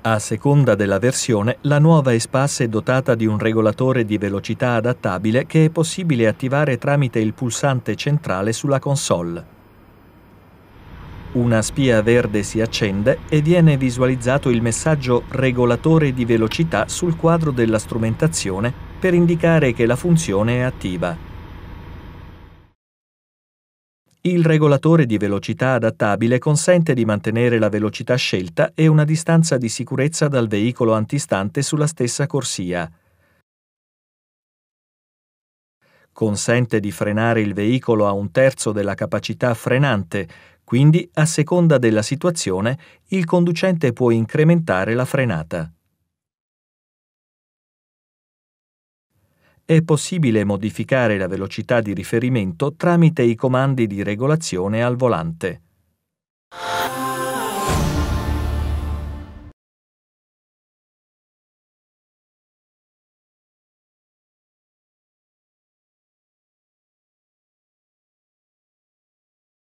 A seconda della versione, la nuova Espace è dotata di un regolatore di velocità adattabile che è possibile attivare tramite il pulsante centrale sulla console. Una spia verde si accende e viene visualizzato il messaggio regolatore di velocità sul quadro della strumentazione per indicare che la funzione è attiva. Il regolatore di velocità adattabile consente di mantenere la velocità scelta e una distanza di sicurezza dal veicolo antistante sulla stessa corsia. Consente di frenare il veicolo a un terzo della capacità frenante, quindi a seconda della situazione il conducente può incrementare la frenata. è possibile modificare la velocità di riferimento tramite i comandi di regolazione al volante.